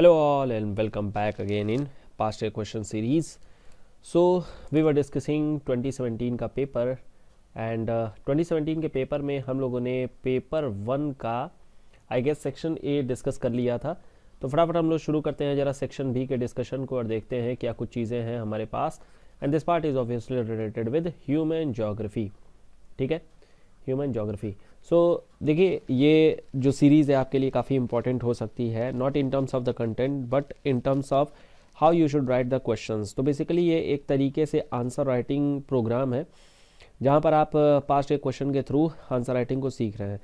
hello all and welcome back again in past year question series so we were discussing 2017 का paper and uh, 2017 के paper में हम लोगों ने paper one का I guess section A discuss कर लिया था तो फटाफट हम लोग शुरू करते हैं जरा section B के discussion को और देखते हैं क्या कुछ चीज़ें हैं हमारे पास and this part is obviously related with human geography ठीक है ह्यूमन जोग्राफी सो so, देखिए ये जो सीरीज़ है आपके लिए काफ़ी इंपॉर्टेंट हो सकती है not in terms of the content but in terms of how you should write the question तो बेसिकली ये एक तरीके से आंसर राइटिंग प्रोग्राम है जहाँ पर आप पास्ट uh, के क्वेश्चन के थ्रू आंसर राइटिंग को सीख रहे हैं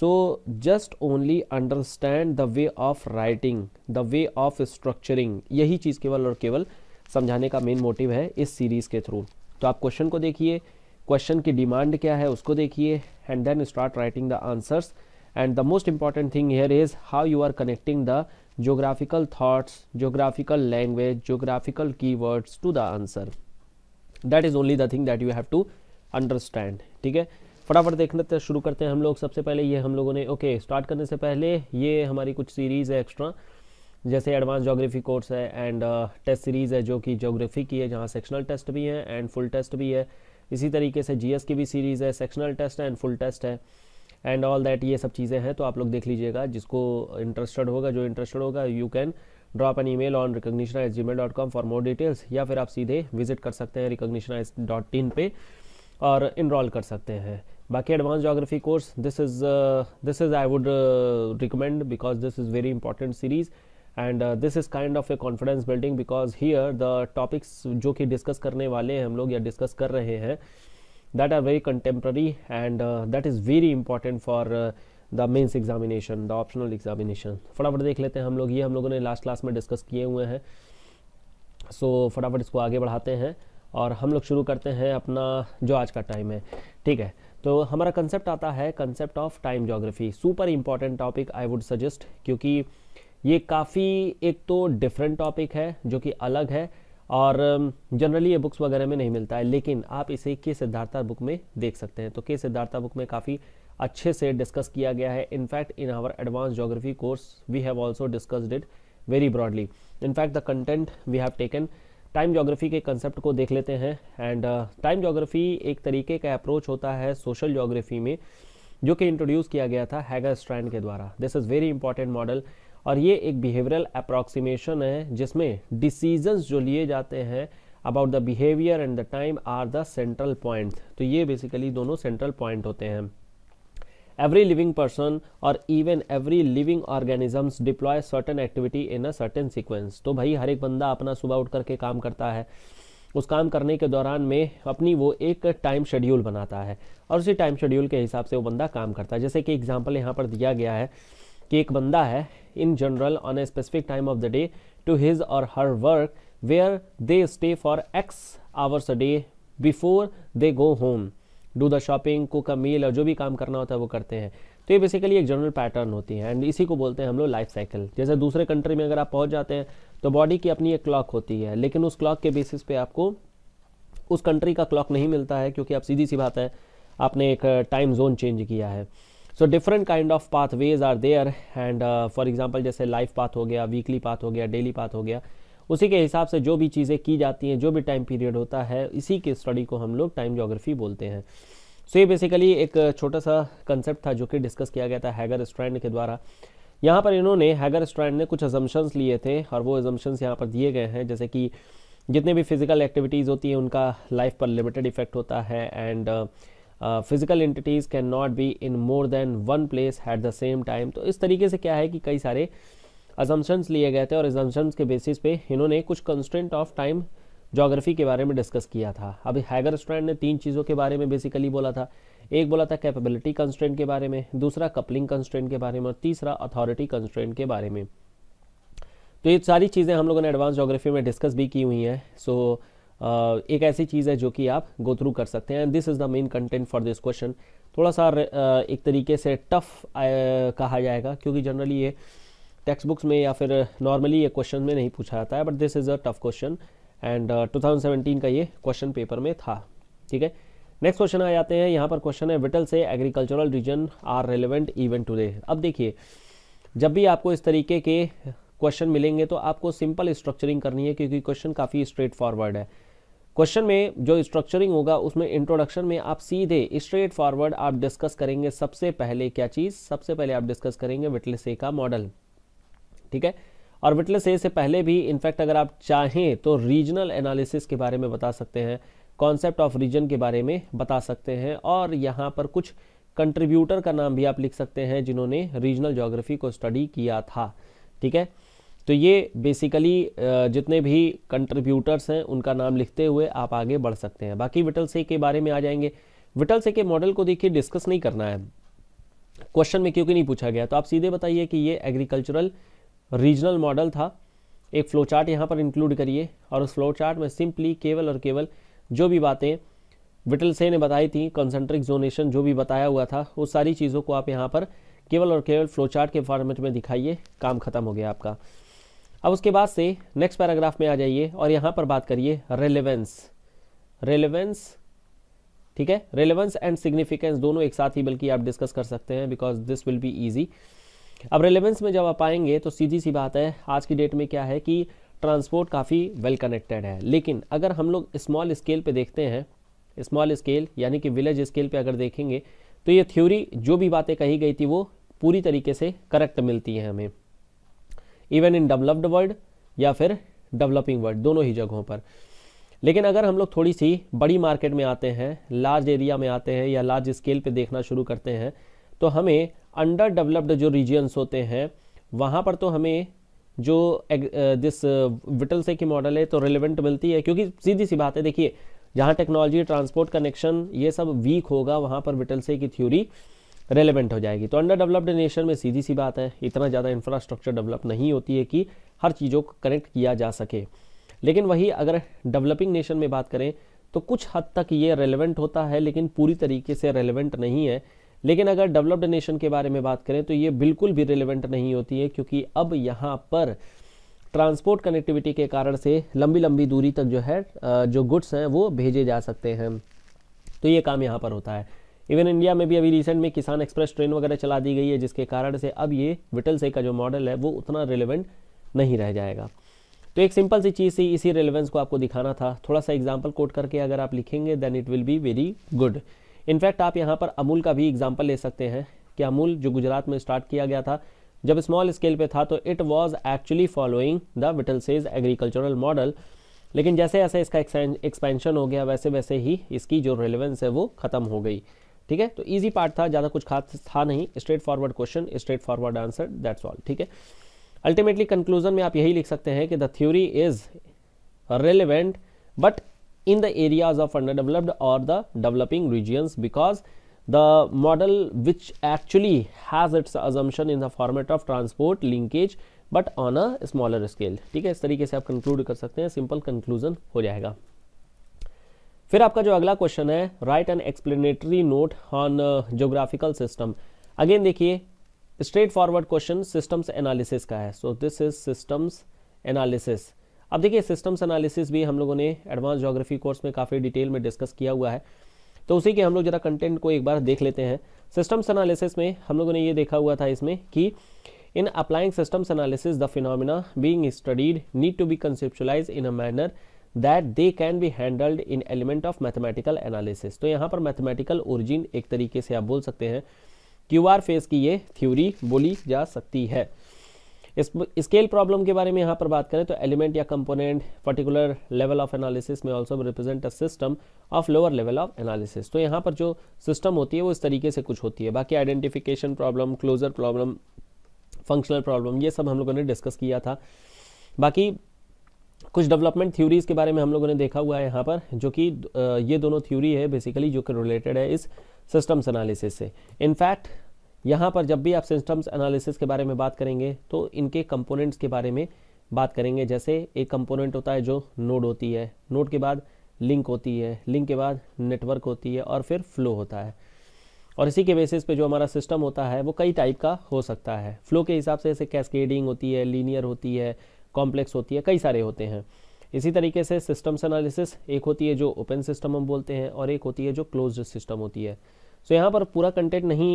so just only understand the way of writing the way of structuring यही चीज़ केवल और केवल समझाने का मेन मोटिव है इस सीरीज़ के थ्रू तो आप क्वेश्चन को देखिए क्वेश्चन की डिमांड क्या है उसको देखिए and then start writing the answers and the most important thing here is how you are connecting the thoughts geographical language geographical की words to the answer that is only the thing that you have to understand ठीक है फटाफट देख लेते हैं शुरू करते हैं हम लोग सबसे पहले ये हम लोगों ने ओके okay, स्टार्ट करने से पहले ये हमारी कुछ सीरीज़ है एक्स्ट्रा जैसे एडवांस जोग्राफी कोर्स है एंड टेस्ट सीरीज़ है जो कि जोग्राफी की है जहाँ सेक्शनल टेस्ट भी है एंड फुल टेस्ट भी है इसी तरीके से जीएस की भी सीरीज़ है सेक्शनल टेस्ट है एंड फुल टेस्ट है एंड ऑल दैट ये सब चीज़ें हैं तो आप लोग देख लीजिएगा जिसको इंटरेस्टेड होगा जो इंटरेस्टेड होगा you can drop an email on recognition at Gmail dot com for more details या फिर आप सीधे विजिट कर सकते हैं रिकोगनीशन डॉट इन पे और इनरोल कर सकते हैं बाकी advance geography course this is this is I would recommend because this is very important series and this is kind of a confidence building because here the topics जो कि discuss करने वाले हैं हम लोग या डिस्कस कर रहे हैं that are very contemporary and that is very important for the mains examination the optional examination फटाफट देख लेते हैं हम लोग ये हम लोगों ने लास्ट क्लास में डिस्कस किए हुए हैं सो so, फटाफट इसको आगे बढ़ाते हैं और हम लोग शुरू करते हैं अपना जो आज का टाइम है ठीक है तो हमारा कंसेप्ट आता है concept of time geography super important topic I would suggest क्योंकि ये काफ़ी एक तो डिफरेंट टॉपिक है जो कि अलग है और जनरली um, ये बुक्स वगैरह में नहीं मिलता है लेकिन आप इसे के सिद्धार्था बुक में देख सकते हैं तो के सिद्धार्था बुक में काफ़ी अच्छे से डिस्कस किया गया है in fact in our advance geography course we have also discussed it very broadly in fact the content we have taken time geography के कंसेप्ट को देख लेते हैं एंड टाइम जोग्राफी एक तरीके का अप्रोच होता है सोशल जोग्राफी में जो कि इंट्रोड्यूस किया गया था हैगर स्ट्रैंड के द्वारा this is very important model और ये एक बिहेवियरल अप्रॉक्सीमेशन है जिसमें डिसीजंस जो लिए जाते हैं about the behaviour and the time are the central point तो ये बेसिकली दोनों सेंट्रल पॉइंट होते हैं एवरी लिविंग पर्सन और even every living organisms deploy certain activity in a certain sequence तो भाई हर एक बंदा अपना सुबह उठ करके काम करता है उस काम करने के दौरान में अपनी वो एक टाइम शेड्यूल बनाता है और उसी टाइम शेड्यूल के हिसाब से वो बंदा काम करता है जैसे कि एग्जाम्पल यहाँ पर दिया गया है कि एक बंदा है in general on a specific time of the day to his और her work where they stay for X hours a day before they go home do the shopping cook a meal और जो भी काम करना होता है वो करते हैं तो ये बेसिकली एक जनरल पैटर्न होती है एंड इसी को बोलते हैं हम लोग लाइफ साइकिल जैसे दूसरे कंट्री में अगर आप पहुंच जाते हैं तो बॉडी की अपनी एक क्लॉक होती है लेकिन उस क्लॉक के बेसिस पे आपको उस कंट्री का क्लॉक नहीं मिलता है क्योंकि आप सीधी सी बात है आपने एक टाइम जोन चेंज किया है so different kind of pathways are there and for example जैसे लाइफ पाथ हो गया वीकली पाथ हो गया डेली पाथ हो गया उसी के हिसाब से जो भी चीज़ें की जाती हैं जो भी टाइम पीरियड होता है इसी के स्टडी को हम लोग टाइम जोग्राफी बोलते हैं सो so, ये बेसिकली एक छोटा सा कंसेप्ट था जो कि डिस्कस किया गया था हैगर स्ट्रैंड के द्वारा यहाँ पर इन्होंने हैगर स्ट्रैंड ने कुछ एजम्पन्स लिए थे और वो एजम्पन्स यहाँ पर दिए गए हैं जैसे कि जितने भी फिजिकल एक्टिविटीज़ होती हैं उनका लाइफ पर लिमिटेड इफेक्ट होता है and uh, physical entities can not be in more than one place at the same time तो इस तरीके से क्या है कि कई सारे अजम्पन्स लिए गए थे और एजम्पन्स के बेसिस पे इन्होंने कुछ कंस्टेंट ऑफ टाइम जोग्राफी के बारे में डिस्कस किया था अभी हैगर स्ट्रैंड ने तीन चीज़ों के बारे में बेसिकली बोला था एक बोला था कैपेबिलिटी कंस्टेंट के बारे में दूसरा कपलिंग कंस्टेंट के बारे में और तीसरा अथॉरिटी कंस्टेंट के बारे में तो ये सारी चीज़ें हम लोगों ने एडवांस जोग्राफी में डिस्कस भी की हुई हैं सो so, एक ऐसी चीज़ है जो कि आप गो थ्रू कर सकते हैं this is the main content for this question थोड़ा सा एक तरीके से टफ कहा जाएगा क्योंकि जनरली ये टेक्स्ट बुक्स में या फिर नॉर्मली ये क्वेश्चन में नहीं पूछा जाता है but this is a tough question and two thousand seventeen का ये क्वेश्चन पेपर में था ठीक है नेक्स्ट क्वेश्चन आ जाते हैं यहाँ पर क्वेश्चन है Whittlesey agricultural region are relevant even today अब देखिए जब भी आपको इस तरीके के क्वेश्चन मिलेंगे तो आपको सिंपल स्ट्रक्चरिंग करनी है क्योंकि क्वेश्चन काफ़ी स्ट्रेट फॉरवर्ड है क्वेश्चन में जो स्ट्रक्चरिंग होगा उसमें इंट्रोडक्शन में आप सीधे स्ट्रेट फॉरवर्ड आप डिस्कस करेंगे सबसे पहले क्या चीज़ सबसे पहले आप डिस्कस करेंगे विटलेसे का मॉडल ठीक है और विटलेसे से पहले भी इनफैक्ट अगर आप चाहें तो रीजनल एनालिसिस के बारे में बता सकते हैं कॉन्सेप्ट ऑफ रीजन के बारे में बता सकते हैं और यहाँ पर कुछ कंट्रीब्यूटर का नाम भी आप लिख सकते हैं जिन्होंने रीजनल जोग्राफी को स्टडी किया था ठीक है तो ये बेसिकली जितने भी कंट्रीब्यूटर्स हैं उनका नाम लिखते हुए आप आगे बढ़ सकते हैं बाकी विटल से के बारे में आ जाएंगे विटल से के मॉडल को देखिए डिस्कस नहीं करना है क्वेश्चन में क्योंकि नहीं पूछा गया तो आप सीधे बताइए कि ये एग्रीकल्चरल रीजनल मॉडल था एक फ्लो चार्ट यहाँ पर इंक्लूड करिए और उस फ्लो चार्ट में सिंपली केवल और केवल जो भी बातें विटल से ने बताई थी कंसेंट्रिक जोनेशन जो भी बताया हुआ था वो सारी चीज़ों को आप यहाँ पर केवल और केवल फ्लो चार्ट के फॉर्मेट में दिखाइए काम खत्म हो गया आपका अब उसके बाद से नेक्स्ट पैराग्राफ में आ जाइए और यहाँ पर बात करिए रेलेवेंस रेलेवेंस ठीक है रेलेवेंस एंड सिग्निफिकेंस दोनों एक साथ ही बल्कि आप डिस्कस कर सकते हैं because this will be easy अब रेलेवेंस में जब आप आएंगे तो सीधी सी बात है आज की डेट में क्या है कि ट्रांसपोर्ट काफ़ी वेल कनेक्टेड है लेकिन अगर हम लोग स्मॉल स्केल पे देखते हैं स्मॉल स्केल यानी कि विलेज स्केल पे अगर देखेंगे तो ये थ्योरी जो भी बातें कही गई थी वो पूरी तरीके से करेक्ट मिलती है हमें इवन इन डेवलप्ड वर्ल्ड या फिर डेवलपिंग वर्ल्ड दोनों ही जगहों पर लेकिन अगर हम लोग थोड़ी सी बड़ी मार्केट में आते हैं लार्ज एरिया में आते हैं या लार्ज स्केल पे देखना शुरू करते हैं तो हमें अंडर डेवलप्ड जो रीजियंस होते हैं वहाँ पर तो हमें जो दिस विटल से की मॉडल है तो रिलेवेंट मिलती है क्योंकि सीधी सी बात है देखिए जहाँ टेक्नोलॉजी ट्रांसपोर्ट कनेक्शन ये सब वीक होगा वहाँ पर विटल से की थ्योरी रेलिवेंट हो जाएगी तो अंडर डेवलप्ड नेशन में सीधी सी बात है इतना ज़्यादा इंफ्रास्ट्रक्चर डेवलप नहीं होती है कि हर चीज़ों को कनेक्ट किया जा सके लेकिन वही अगर डेवलपिंग नेशन में बात करें तो कुछ हद तक ये रेलिवेंट होता है लेकिन पूरी तरीके से रेलिवेंट नहीं है लेकिन अगर डेवलप्ड नेशन के बारे में बात करें तो ये बिल्कुल भी रेलिवेंट नहीं होती है क्योंकि अब यहाँ पर ट्रांसपोर्ट कनेक्टिविटी के कारण से लंबी लंबी दूरी तक जो है जो गुड्स हैं वो भेजे जा सकते हैं तो ये काम यहाँ पर होता है इवन इंडिया में भी अभी रिसेंट में किसान एक्सप्रेस ट्रेन वगैरह चला दी गई है जिसके कारण से अब ये विटल से का जो मॉडल है वो उतना रिलेवेंट नहीं रह जाएगा तो एक सिंपल सी चीज़ थी इसी रिलेवेंस को आपको दिखाना था थोड़ा सा एग्जाम्पल कोट करके अगर आप लिखेंगे then it will be very good in fact आप यहाँ पर अमूल का भी एग्जाम्पल ले सकते हैं कि अमूल जो गुजरात में स्टार्ट किया गया था जब स्मॉल स्केल पे था तो it was actually following the Whittlesey's agricultural model लेकिन जैसे जैसे इसका एक्सपेंशन हो गया वैसे वैसे ही इसकी जो रेलिवेंस है वो ख़त्म हो गई ठीक है तो ईजी पार्ट था ज्यादा कुछ खास था नहीं straight forward question straight forward answer that's all ठीक है अल्टीमेटली कंक्लूजन में आप यही लिख सकते हैं कि the theory is relevant but in the areas of under developed और the developing regions because the model which actually has its assumption in the format of transport linkage but on a smaller scale ठीक है इस तरीके से आप conclude कर सकते हैं सिंपल कंक्लूजन हो जाएगा फिर आपका जो अगला क्वेश्चन है write an explanatory note on geographical system again देखिए straight forward question systems analysis का है so this is systems analysis अब देखिए सिस्टम्स एनालिसिस भी हम लोगों ने एडवांस जोग्राफी कोर्स में काफ़ी डिटेल में डिस्कस किया हुआ है तो उसी के हम लोग जरा कंटेंट को एक बार देख लेते हैं सिस्टम्स एनालिसिस में हम लोगों ने ये देखा हुआ था इसमें कि in applying systems analysis the phenomena being studied need to be conceptualize in a manner that they can be handled in element of mathematical analysis तो यहाँ पर मैथमेटिकल ओरिजिन एक तरीके से आप बोल सकते हैं क्यू आर फेस की ये थ्योरी बोली जा सकती है इस स्केल प्रॉब्लम के बारे में यहाँ पर बात करें तो एलिमेंट या component particular level of analysis में also represent a system of lower level of analysis तो यहाँ पर जो सिस्टम होती है वो इस तरीके से कुछ होती है बाकी identification problem closure problem functional problem ये सब हम लोगों ने डिस्कस किया था बाकी कुछ डेवलपमेंट थ्योरीज के बारे में हम लोगों ने देखा हुआ है यहाँ पर जो कि ये दोनों थ्योरी है बेसिकली जो कि रिलेटेड है इस सिस्टम्स एनालिसिस से इनफैक्ट यहाँ पर जब भी आप सिस्टम्स एनालिसिस के बारे में बात करेंगे तो इनके कंपोनेंट्स के बारे में बात करेंगे जैसे एक कंपोनेंट होता है जो नोड होती है नोड के बाद लिंक होती है लिंक के बाद नेटवर्क होती है और फिर फ्लो होता है और इसी के बेसिस पे जो हमारा सिस्टम होता है वो कई टाइप का हो सकता है फ्लो के हिसाब से जैसे कैस्केडिंग होती है लीनियर होती है कॉम्प्लेक्स होती है कई सारे होते हैं इसी तरीके से सिस्टम्स एनालिसिस एक होती है जो ओपन सिस्टम हम बोलते हैं और एक होती है जो क्लोज सिस्टम होती है सो so, यहाँ पर पूरा कंटेंट नहीं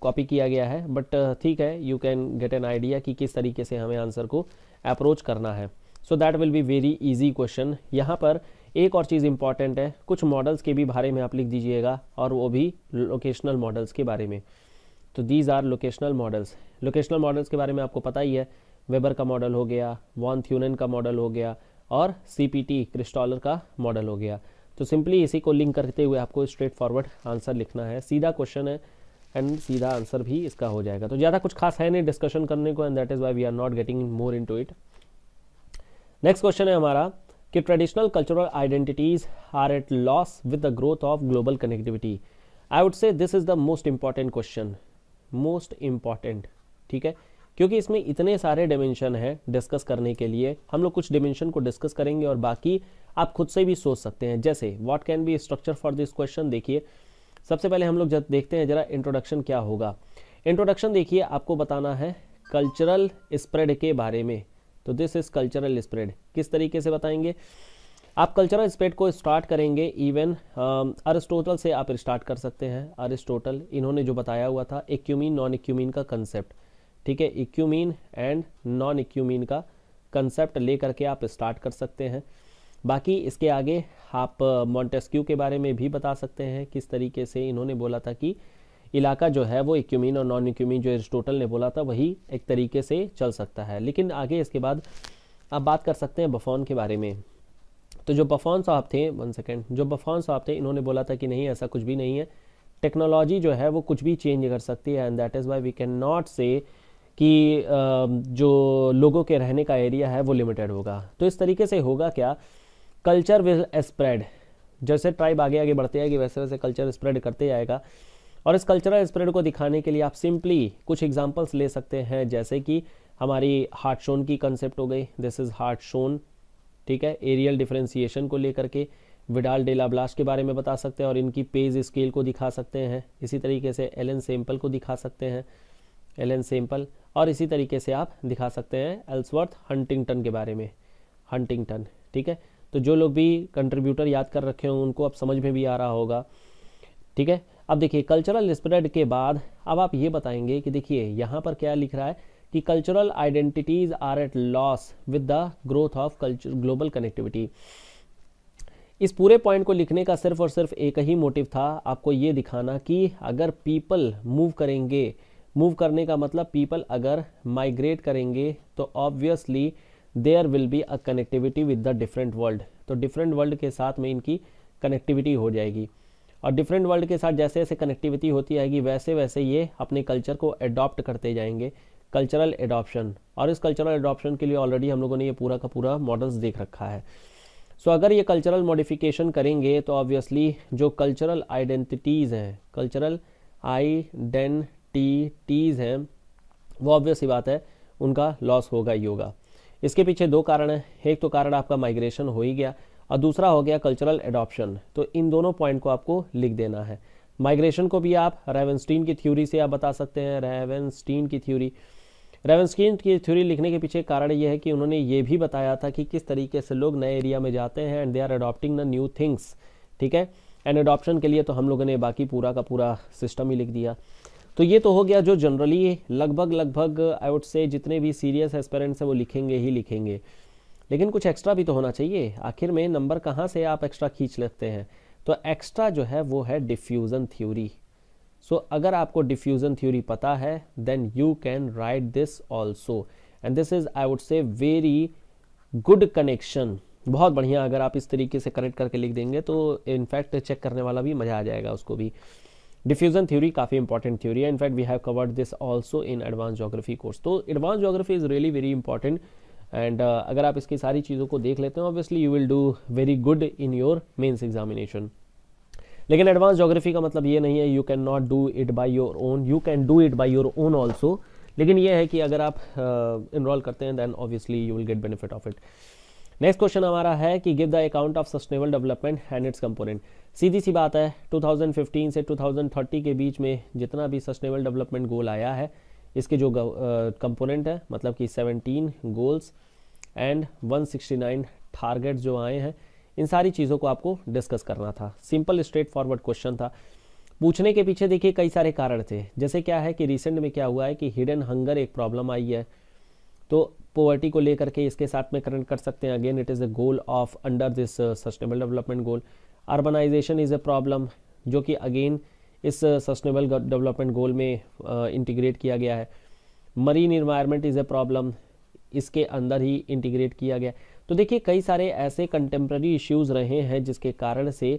कॉपी किया गया है बट ठीक है you can get an idea कि किस तरीके से हमें आंसर को अप्रोच करना है so that will be very easy question यहाँ पर एक और चीज़ इंपॉर्टेंट है कुछ मॉडल्स के भी बारे में आप लिख दीजिएगा और वो भी लोकेशनल मॉडल्स के बारे में तो these are locational models locational models के बारे में आपको पता ही है वेबर का मॉडल हो गया वॉन थ्यूनन का मॉडल हो गया और सी पी टी क्रिस्टॉलर का मॉडल हो गया तो सिंपली इसी को लिंक करते हुए आपको स्ट्रेट फॉरवर्ड आंसर लिखना है सीधा क्वेश्चन है एंड सीधा आंसर भी इसका हो जाएगा तो ज़्यादा कुछ खास है नहीं डिस्कशन करने को and that is why we are not getting more in it next question है हमारा कि traditional cultural identities are at loss with the growth of global connectivity I would say this is the most important question most important ठीक है क्योंकि इसमें इतने सारे dimension हैं डिस्कस करने के लिए हम लोग कुछ डिमेंशन को डिस्कस करेंगे और बाकी आप खुद से भी सोच सकते हैं जैसे what can be structure for this question देखिए सबसे पहले हम लोग जब देखते हैं जरा इंट्रोडक्शन क्या होगा इंट्रोडक्शन देखिए आपको बताना है कल्चरल स्प्रेड के बारे में तो दिस इज कल्चरल स्प्रेड किस तरीके से बताएंगे आप कल्चरल स्प्रेड को स्टार्ट करेंगे इवन अरिस्टोटल um, से आप स्टार्ट कर सकते हैं अरिस्टोटल इन्होंने जो बताया हुआ था एक्यूमिन नॉन एक्यूमिन का कंसेप्ट ठीक है इक्यूमीन एंड नॉन इक्यूमीन का कंसेप्ट ले करके आप स्टार्ट कर सकते हैं बाकी इसके आगे आप मॉन्टेस्क्यू के बारे में भी बता सकते हैं किस तरीके से इन्होंने बोला था कि इलाका जो है वो इक्यूमीन और नॉन इक्यूमीन जो एरिस्टोटल ने बोला था वही एक तरीके से चल सकता है लेकिन आगे इसके बाद आप बात कर सकते हैं बफोन के बारे में तो जो बफोन साहब थे वन सेकेंड जो बफॉन साहब थे इन्होंने बोला था कि नहीं ऐसा कुछ भी नहीं है टेक्नोलॉजी जो है वो कुछ भी चेंज कर सकती है and that is why we can not say कि जो लोगों के रहने का एरिया है वो लिमिटेड होगा तो इस तरीके से होगा क्या कल्चर विल स्प्रेड जैसे ट्राइब आगे आगे बढ़ते जाएगी वैसे वैसे कल्चर स्प्रेड करते जाएगा और इस कल्चरल स्प्रेड को दिखाने के लिए आप सिंपली कुछ एग्जाम्पल्स ले सकते हैं जैसे कि हमारी हार्ट शोन की कंसेप्ट हो गई दिस इज़ हार्ट शोन ठीक है एरियल डिफ्रेंसीशन को लेकर के विडाल डेला ब्लास्ट के बारे में बता सकते हैं और इनकी पेज स्केल को दिखा सकते हैं इसी तरीके से एलन सैम्पल को दिखा सकते हैं एलन सिंपल और इसी तरीके से आप दिखा सकते हैं एल्सवर्थ हंटिंगटन के बारे में हंटिंगटन ठीक है तो जो लोग भी कंट्रीब्यूटर याद कर रखे हों उनको अब समझ में भी आ रहा होगा ठीक है अब देखिए कल्चरल स्प्रेड के बाद अब आप ये बताएंगे कि देखिए यहाँ पर क्या लिख रहा है कि cultural identities are at loss with the growth of culture global connectivity इस पूरे पॉइंट को लिखने का सिर्फ और सिर्फ एक ही मोटिव था आपको ये दिखाना कि अगर पीपल मूव करेंगे मूव करने का मतलब पीपल अगर माइग्रेट करेंगे तो obviously there will be a connectivity with the different world तो डिफरेंट वर्ल्ड के साथ में इनकी कनेक्टिविटी हो जाएगी और डिफरेंट वर्ल्ड के साथ जैसे जैसे कनेक्टिविटी होती आएगी वैसे वैसे ये अपने कल्चर को एडॉप्ट करते जाएंगे कल्चरल एडॉप्शन और इस कल्चरल एडॉप्शन के लिए ऑलरेडी हम लोगों ने ये पूरा का पूरा मॉडल्स देख रखा है सो so, अगर ये कल्चरल मॉडिफिकेशन करेंगे तो ऑब्वियसली जो कल्चरल आइडेंटिटीज़ हैं cultural identities हैं वो ऑब्वियस ही बात है उनका लॉस होगा ही होगा इसके पीछे दो कारण हैं एक तो कारण आपका माइग्रेशन हो ही गया और दूसरा हो गया कल्चरल एडॉप्शन तो इन दोनों पॉइंट को आपको लिख देना है माइग्रेशन को भी आप रेवेंस्टीन की थ्योरी से आप बता सकते हैं रेवेंस्टीन की थ्योरी रेवेंस्टीन की थ्योरी लिखने के पीछे कारण यह है कि उन्होंने ये भी बताया था कि किस तरीके से लोग नए एरिया में जाते हैं and they are adopting the new things ठीक है एंड अडॉप्शन के लिए तो हम लोगों ने बाकी पूरा का पूरा सिस्टम ही लिख दिया तो ये तो हो गया जो जनरली लगभग लगभग आई वुड से जितने भी सीरियस एस्पेरेंट्स हैं वो लिखेंगे ही लिखेंगे लेकिन कुछ एक्स्ट्रा भी तो होना चाहिए आखिर में नंबर कहाँ से आप एक्स्ट्रा खींच लेते हैं तो एक्स्ट्रा जो है वो है डिफ्यूज़न थ्योरी सो अगर आपको डिफ्यूज़न थ्योरी पता है then you can write this also and this is I would say very good connection बहुत बढ़िया अगर आप इस तरीके से कनेक्ट करके लिख देंगे तो इनफैक्ट चेक करने वाला भी मज़ा आ जाएगा उसको भी डिफ्यूजन थ्योरी काफ़ी इंपॉर्टेंट थ्योरी है in fact we have covered this also in advance geography course तो advance geography is really very important and अगर आप इसकी सारी चीज़ों को देख लेते हैं obviously you will do very good in your mains examination लेकिन एडवांस जोग्राफी का मतलब ये नहीं है you can not do it by your own you can do it by your own also लेकिन ये है कि अगर आप इनरोल uh, करते हैं then obviously you will get benefit of it next question हमारा है कि give the account of sustainable development and its component सीधी सी बात है 2015 से 2030 के बीच में जितना भी सस्टेनेबल डेवलपमेंट गोल आया है इसके जो कंपोनेंट uh, है मतलब कि 17 गोल्स एंड 169 टारगेट जो आए हैं इन सारी चीज़ों को आपको डिस्कस करना था सिंपल स्ट्रेट फॉरवर्ड क्वेश्चन था पूछने के पीछे देखिए कई सारे कारण थे जैसे क्या है कि रिसेंट में क्या हुआ है कि हिडन हंगर एक प्रॉब्लम आई है तो पोवर्टी को लेकर के इसके साथ में करंट कर सकते हैं again it is a goal of under this sustainable development goal urbanization is a problem जो कि अगेन इस सस्टेनेबल डेवलपमेंट गोल में इंटीग्रेट uh, किया गया है marine environment is a problem इसके अंदर ही इंटीग्रेट किया गया तो देखिए कई सारे ऐसे कंटेम्प्रेरी इश्यूज़ रहे हैं जिसके कारण से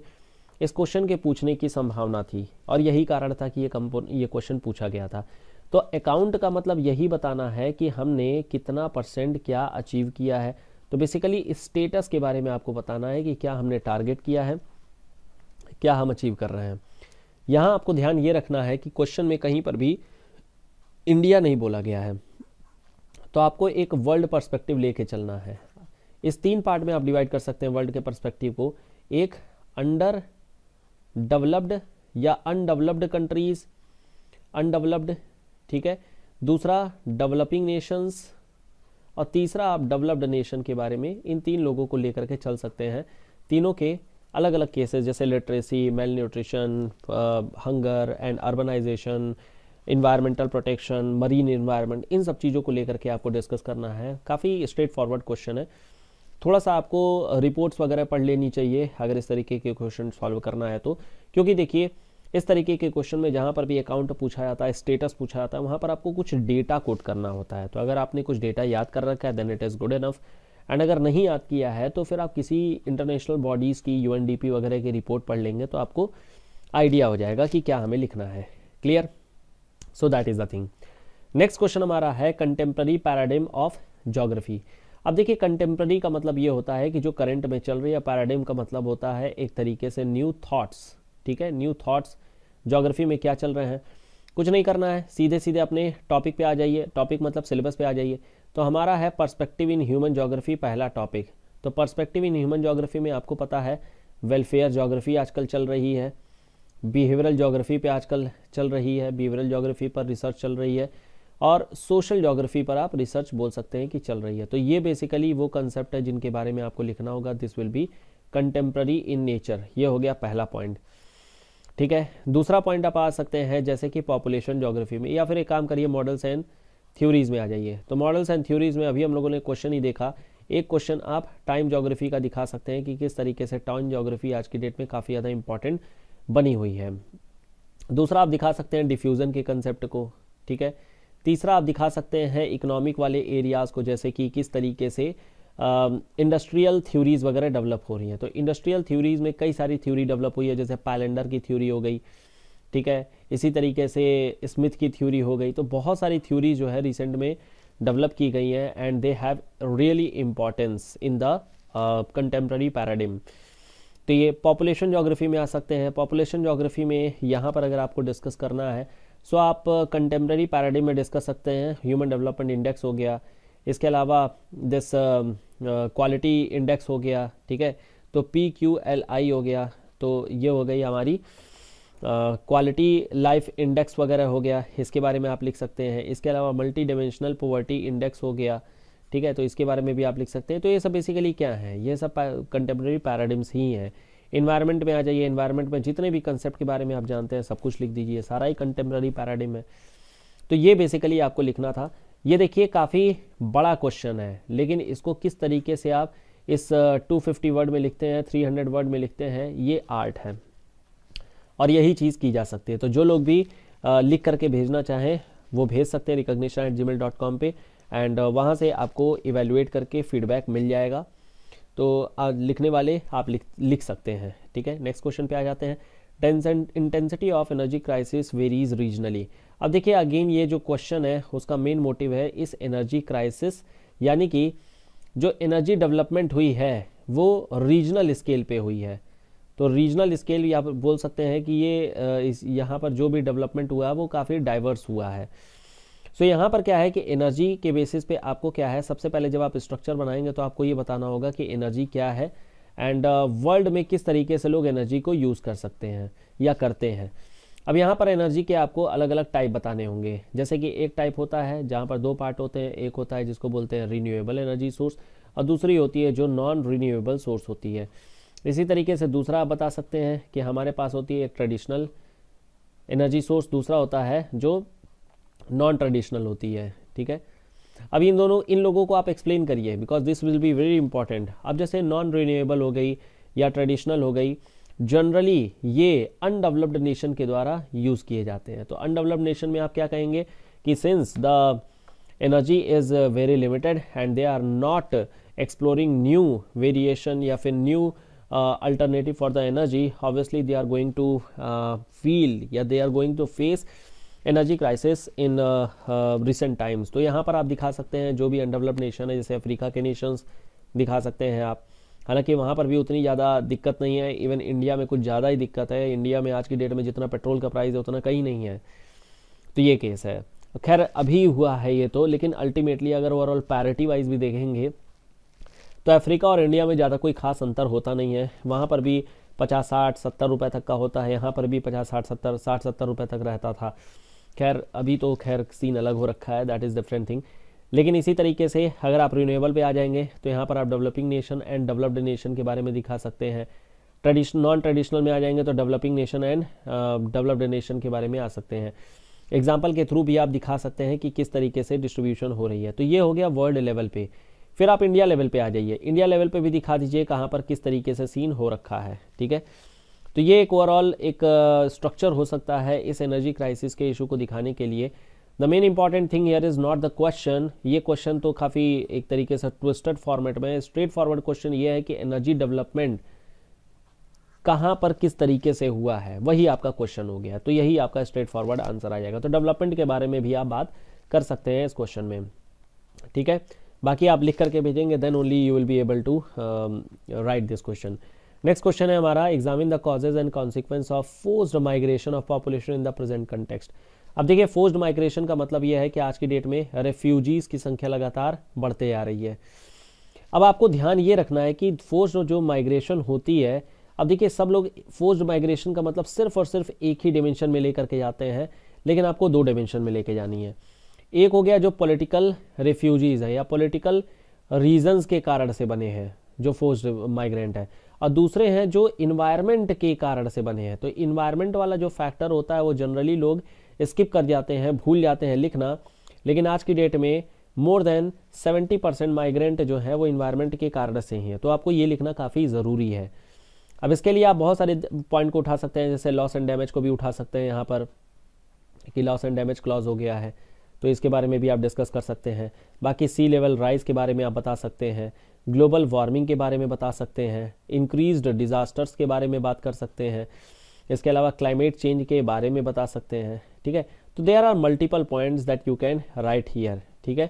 इस क्वेश्चन के पूछने की संभावना थी और यही कारण था कि ये कंपो ये क्वेश्चन पूछा गया था तो अकाउंट का मतलब यही बताना है कि हमने कितना परसेंट क्या अचीव किया है तो बेसिकली स्टेटस के बारे में आपको बताना है कि क्या हमने टारगेट किया है क्या हम अचीव कर रहे हैं यहाँ आपको ध्यान ये रखना है कि क्वेश्चन में कहीं पर भी इंडिया नहीं बोला गया है तो आपको एक वर्ल्ड परस्पेक्टिव लेके चलना है इस तीन पार्ट में आप डिवाइड कर सकते हैं वर्ल्ड के परस्पेक्टिव को एक अंडर डेवलप्ड या अनडेवलप्ड कंट्रीज अनडेवलप्ड ठीक है दूसरा डेवलपिंग नेशंस और तीसरा आप डेवलप्ड नेशन के बारे में इन तीन लोगों को लेकर के चल सकते हैं तीनों के अलग अलग केसेस जैसे literacy male nutrition hunger and urbanization environmental protection marine environment इन सब चीज़ों को लेकर के आपको डिस्कस करना है काफ़ी स्ट्रेट फॉरवर्ड क्वेश्चन है थोड़ा सा आपको रिपोर्ट्स वगैरह पढ़ लेनी चाहिए अगर इस तरीके के क्वेश्चन सॉल्व करना है तो क्योंकि देखिए इस तरीके के क्वेश्चन में जहाँ पर भी अकाउंट पूछा जाता है स्टेटस पूछा जाता है वहाँ पर आपको कुछ डेटा कोट करना होता है तो अगर आपने कुछ डेटा याद कर रखा है then it is good enough and अगर नहीं याद किया है तो फिर आप किसी इंटरनेशनल बॉडीज़ की यू वगैरह की रिपोर्ट पढ़ लेंगे तो आपको आइडिया हो जाएगा कि क्या हमें लिखना है clear so that is the thing next question हमारा है कंटेम्प्रेरी पैराडिम ऑफ जोग्राफी अब देखिए कंटेम्प्ररी का मतलब ये होता है कि जो करंट में चल रही है पैराडिम का मतलब होता है एक तरीके से न्यू थॉट्स ठीक है न्यू थॉट्स जोग्राफी में क्या चल रहे हैं कुछ नहीं करना है सीधे सीधे अपने टॉपिक पे आ जाइए टॉपिक मतलब सिलेबस पे आ जाइए तो हमारा है पर्सपेक्टिव इन ह्यूमन जोग्राफी पहला टॉपिक तो पर्सपेक्टिव इन ह्यूमन जोग्राफी में आपको पता है वेलफेयर जोग्राफी आजकल चल रही है बिहेवियरल जोग्राफी पे आजकल चल रही है बिहेवियरल जोग्राफी पर रिसर्च चल रही है और सोशल जोग्राफी पर आप रिसर्च बोल सकते हैं कि चल रही है तो ये बेसिकली वो कंसेप्ट है जिनके बारे में आपको लिखना होगा this will be contemporary in nature ये हो गया पहला पॉइंट ठीक है दूसरा पॉइंट आप आ सकते हैं जैसे कि पॉपुलेशन जोग्राफी में या फिर एक काम करिए मॉडल्स एंड थ्योरीज़ में आ जाइए तो मॉडल्स एंड थ्योरीज़ में अभी हम लोगों ने क्वेश्चन ही देखा एक क्वेश्चन आप टाइम जोग्राफी का दिखा सकते हैं कि किस तरीके से टाइम जोग्राफी आज की डेट में काफ़ी ज़्यादा इंपॉर्टेंट बनी हुई है दूसरा आप दिखा सकते हैं डिफ्यूज़न के कंसेप्ट को ठीक है तीसरा आप दिखा सकते हैं इकोनॉमिक वाले एरियाज़ को जैसे कि किस तरीके से इंडस्ट्रियल थ्योरीज़ वगैरह डेवलप हो रही हैं तो इंडस्ट्रियल थ्योरीज़ में कई सारी थ्योरी डेवलप हुई है जैसे पैलेंडर की थ्योरी हो गई ठीक है इसी तरीके से स्मिथ की थ्योरी हो गई तो बहुत सारी थ्योरी जो है रिसेंट में डेवलप की गई हैं and they have really importance in the contemporary paradigm तो ये पॉपुलेशन जोग्राफी में आ सकते हैं पॉपुलेशन जोग्राफी में यहाँ पर अगर आपको डिस्कस करना है सो so आप कंटेम्प्ररी पैराडिम में डिस्कस सकते हैं ह्यूमन डेवलपमेंट इंडेक्स हो गया इसके अलावा दिस uh, क्वालिटी इंडेक्स हो गया ठीक है तो पी क्यू एल आई हो गया तो ये हो गई हमारी क्वालिटी लाइफ इंडेक्स वगैरह हो गया इसके बारे में आप लिख सकते हैं इसके अलावा मल्टी डिमेंशनल पोवर्टी इंडेक्स हो गया ठीक है तो इसके बारे में भी आप लिख सकते हैं तो ये सब बेसिकली क्या है ये सब कंटेम्प्रेरी पैराडिम्स ही हैं इन्वायरमेंट में आ जाइए इन्वायरमेंट में जितने भी कंसेप्ट के बारे में आप जानते हैं सब कुछ लिख दीजिए सारा ही कंटेम्प्रेरी पैराडिम है तो ये बेसिकली आपको लिखना था ये देखिए काफ़ी बड़ा क्वेश्चन है लेकिन इसको किस तरीके से आप इस 250 वर्ड में लिखते हैं 300 वर्ड में लिखते हैं ये आर्ट है और यही चीज़ की जा सकती है तो जो लोग भी लिख करके भेजना चाहें वो भेज सकते हैं recognition at Gmail dot com and वहाँ से आपको इवेलुएट करके फीडबैक मिल जाएगा तो लिखने वाले आप लिख लिख सकते हैं ठीक है नेक्स्ट क्वेश्चन पे आ जाते हैं intensity of energy crisis varies regionally अब देखिए अगेन ये जो क्वेश्चन है उसका मेन मोटिव है इस एनर्जी क्राइसिस यानी कि जो एनर्जी डेवलपमेंट हुई है वो रीजनल स्केल पे हुई है तो रीजनल स्केल यहाँ पर बोल सकते हैं कि ये इस यहाँ पर जो भी डेवलपमेंट हुआ है वो काफ़ी डाइवर्स हुआ है सो so, यहाँ पर क्या है कि एनर्जी के बेसिस पे आपको क्या है सबसे पहले जब आप स्ट्रक्चर बनाएंगे तो आपको ये बताना होगा कि एनर्जी क्या है एंड वर्ल्ड uh, में किस तरीके से लोग एनर्जी को यूज़ कर सकते हैं या करते हैं अब यहाँ पर एनर्जी के आपको अलग अलग टाइप बताने होंगे जैसे कि एक टाइप होता है जहाँ पर दो पार्ट होते हैं एक होता है जिसको बोलते हैं रीन्यूएबल एनर्जी सोर्स और दूसरी होती है जो नॉन रीन्यूएबल सोर्स होती है इसी तरीके से दूसरा आप बता सकते हैं कि हमारे पास होती है एक ट्रेडिशनल एनर्जी सोर्स दूसरा होता है जो नॉन ट्रेडिशनल होती है ठीक है अब इन दोनों इन लोगों को आप एक्सप्लेन करिए because this will be very important अब जैसे नॉन रिन्यूएबल हो गई या ट्रेडिशनल हो गई जनरली ये अनडेवलप्ड नेशन के द्वारा यूज़ किए जाते हैं तो अनडेवलप्ड नेशन में आप क्या कहेंगे कि since the energy is very limited and they are not exploring new variation या फिर new alternative for the energy obviously they are going to feel या they are going to face energy crisis in recent uh, times uh, तो यहाँ पर आप दिखा सकते हैं जो भी अनडेवलप्ड नेशन है जैसे अफ्रीका के नेशंस दिखा सकते हैं आप हालांकि वहाँ पर भी उतनी ज़्यादा दिक्कत नहीं है इवन इंडिया में कुछ ज़्यादा ही दिक्कत है इंडिया में आज की डेट में जितना पेट्रोल का प्राइस है उतना कहीं नहीं है तो ये केस है खैर अभी हुआ है ये तो लेकिन अल्टीमेटली अगर ओवरऑल पैरिटी वाइज भी देखेंगे तो अफ्रीका और इंडिया में ज़्यादा कोई खास अंतर होता नहीं है वहाँ पर भी पचास साठ सत्तर रुपये तक का होता है यहाँ पर भी पचास साठ सत्तर साठ सत्तर रुपये तक रहता था खैर अभी तो खैर सीन अलग हो रखा है दैट इज़ डिफरेंट थिंग लेकिन इसी तरीके से अगर आप रिन्यूएबल पे आ जाएंगे तो यहाँ पर आप developing nation and developed nation के बारे में दिखा सकते हैं ट्रेडिशन नॉन ट्रेडिशनल में आ जाएंगे तो developing nation and developed nation के बारे में आ सकते हैं एग्जाम्पल के थ्रू भी आप दिखा सकते हैं कि किस तरीके से डिस्ट्रीब्यूशन हो रही है तो ये हो गया वर्ल्ड लेवल पे फिर आप इंडिया लेवल पे आ जाइए इंडिया लेवल पे भी दिखा दीजिए कहाँ पर किस तरीके से सीन हो रखा है ठीक है तो ये एक ओवरऑल एक स्ट्रक्चर हो सकता है इस एनर्जी क्राइसिस के इशू को दिखाने के लिए the main important thing here is not the question ये क्वेश्चन तो काफ़ी एक तरीके से ट्विस्टेड फॉर्मेट में स्ट्रेट फॉरवर्ड क्वेश्चन ये है कि एनर्जी डेवलपमेंट कहाँ पर किस तरीके से हुआ है वही आपका क्वेश्चन हो गया तो यही आपका स्ट्रेट फॉरवर्ड आंसर आ जाएगा तो डेवलपमेंट के बारे में भी आप बात कर सकते हैं इस क्वेश्चन में ठीक है बाकी आप लिख करके भेजेंगे then only you will be able to write this question next question है हमारा examine the causes and consequence of forced migration of population in the present context अब देखिए फोर्स्ड माइग्रेशन का मतलब यह है कि आज की डेट में रेफ्यूजीज की संख्या लगातार बढ़ते आ रही है अब आपको ध्यान ये रखना है कि फोर्स्ड जो माइग्रेशन होती है अब देखिए सब लोग फोर्स्ड माइग्रेशन का मतलब सिर्फ और सिर्फ एक ही डिमेंशन में लेकर के जाते हैं लेकिन आपको दो डिमेंशन में लेके जानी है एक हो गया जो पॉलिटिकल रेफ्यूजीज़ है या पॉलिटिकल रीजंस के कारण से बने हैं जो फोर्स माइग्रेंट है और दूसरे हैं जो इन्वायरमेंट के कारण से बने हैं तो इन्वायरमेंट वाला जो फैक्टर होता है वो जनरली लोग स्किप कर जाते हैं भूल जाते हैं लिखना लेकिन आज की डेट में मोर देन 70 परसेंट माइग्रेंट जो है वो इन्वायरमेंट के कारण से ही है तो आपको ये लिखना काफ़ी ज़रूरी है अब इसके लिए आप बहुत सारे पॉइंट को उठा सकते हैं जैसे लॉस एंड डैमेज को भी उठा सकते हैं यहाँ पर कि लॉस एंड डैमेज क्लॉज हो गया है तो इसके बारे में भी आप डिस्कस कर सकते हैं बाकी सी लेवल राइज के बारे में आप बता सकते हैं ग्लोबल वार्मिंग के बारे में बता सकते हैं इंक्रीज्ड डिज़ास्टर्स के बारे में बात कर सकते हैं इसके अलावा क्लाइमेट चेंज के बारे में बता सकते हैं ठीक है तो there are multiple points that you can write here ठीक है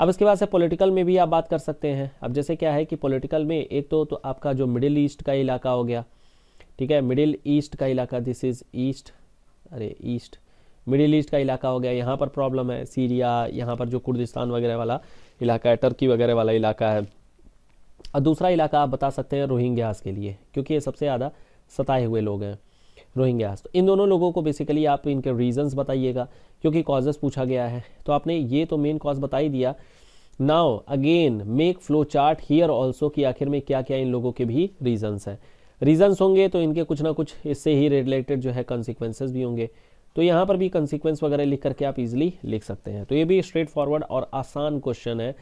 अब इसके बाद से पॉलिटिकल में भी आप बात कर सकते हैं अब जैसे क्या है कि पॉलिटिकल में एक तो, तो आपका जो मिडिल ईस्ट का इलाका हो गया ठीक है मिडिल ईस्ट का इलाका दिस इज़ ईस्ट अरे ईस्ट मिडिल ईस्ट का इलाका हो गया यहाँ पर प्रॉब्लम है सीरिया यहाँ पर जो कुर्दिस्तान वगैरह वाला इलाका है टर्की वगैरह वाला इलाका है और दूसरा इलाका आप बता सकते हैं रोहिंग्यास के लिए क्योंकि ये सबसे ज़्यादा सताए हुए लोग हैं रोहिंग्यास तो इन दोनों लोगों को बेसिकली आप इनके रीजंस बताइएगा क्योंकि कॉजेस पूछा गया है तो आपने ये तो मेन कॉज बता ही दिया now again make flow chart here also कि आखिर में क्या क्या इन लोगों के भी रीजन्स हैं रीजन्स होंगे तो इनके कुछ ना कुछ इससे ही रिलेटेड जो है कंसिक्वेंसेज भी होंगे तो यहाँ पर भी कंसिक्वेंस वगैरह लिख करके आप इजिली लिख सकते हैं तो ये भी स्ट्रेट फॉरवर्ड और आसान क्वेश्चन है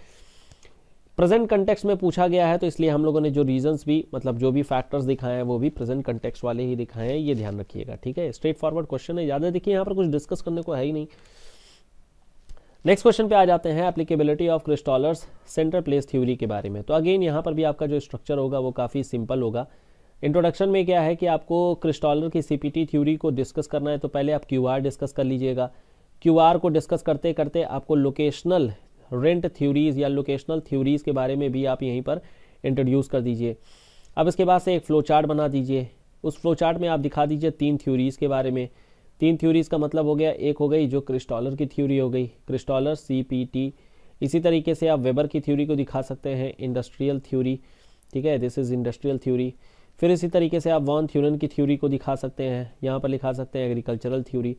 प्रेजेंट कंटेक्स्ट में पूछा गया है तो इसलिए हम लोगों ने जो रीजंस भी मतलब जो भी फैक्टर्स दिखाए हैं वो भी प्रेजेंट कंटेक्स्ट वाले ही दिखाए हैं ये ध्यान रखिएगा ठीक है स्ट्रेट फॉरवर्ड क्वेश्चन है ज़्यादा देखिए यहाँ पर कुछ डिस्कस करने को है ही नहीं नेक्स्ट क्वेश्चन पे आ जाते हैं applicability of Christaller's centre place theory के बारे में तो अगेन यहाँ पर भी आपका जो स्ट्रक्चर होगा वो काफ़ी सिंपल होगा इंट्रोडक्शन में क्या है कि आपको क्रिस्टॉलर की सीपीटी थ्योरी को डिस्कस करना है तो पहले आप क्यूआर डिस्कस कर लीजिएगा क्यूआर को डिस्कस करते करते आपको लोकेशनल रेंट थ्योरीज या लोकेशनल थ्योरीज के बारे में भी आप यहीं पर इंट्रोड्यूस कर दीजिए अब इसके बाद से एक फ्लो चार्ट बना दीजिए उस फ्लो चार्ट में आप दिखा दीजिए तीन थ्योरीज के बारे में तीन थ्योरीज का मतलब हो गया एक हो गई जो क्रिस्टॉलर की थ्योरी हो गई क्रिस्टॉलर सी पी टी इसी तरीके से आप वेबर की थ्योरी को दिखा सकते हैं इंडस्ट्रियल थ्योरी ठीक है दिस इज़ इंडस्ट्रियल थ्योरी फिर इसी तरीके से आप वॉन थ्यूरन की थ्योरी को दिखा सकते हैं यहाँ पर लिखा सकते हैं एग्रीकल्चरल थ्योरी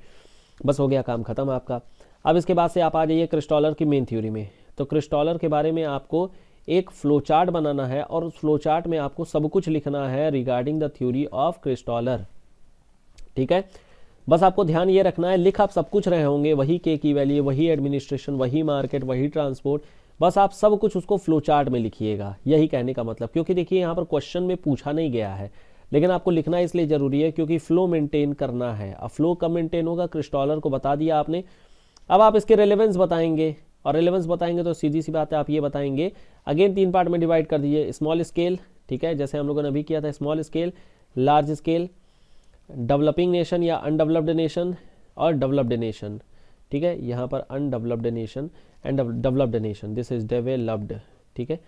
बस हो गया काम ख़त्म आपका अब इसके बाद से आप आ जाइए क्रिस्टॉलर की मेन थ्योरी में तो क्रिस्टॉलर के बारे में आपको एक फ्लो चार्ट बनाना है और उस फ्लो चार्ट में आपको सब कुछ लिखना है regarding the theory of Christaller ठीक है बस आपको ध्यान ये रखना है लिख आप सब कुछ रहे होंगे वही के की वैल्यू वही एडमिनिस्ट्रेशन वही मार्केट वही ट्रांसपोर्ट बस आप सब कुछ उसको फ्लो चार्ट में लिखिएगा यही कहने का मतलब क्योंकि देखिए यहाँ पर क्वेश्चन में पूछा नहीं गया है लेकिन आपको लिखना इसलिए ज़रूरी है क्योंकि फ्लो मेंटेन करना है अब फ्लो कब मेंटेन होगा क्रिस्टॉलर को बता दिया आपने अब आप इसके रेलेवेंस बताएंगे और रेलेवेंस बताएंगे तो सीधी सी बात है आप ये बताएंगे अगेन तीन पार्ट में डिवाइड कर दीजिए स्मॉल स्केल ठीक है जैसे हम लोगों ने अभी किया था small scale large scale developing nation या अनडेवलप्ड नेशन और डेवलप्ड नेशन ठीक है यहाँ पर undeveloped nation and developed nation this is developed ठीक है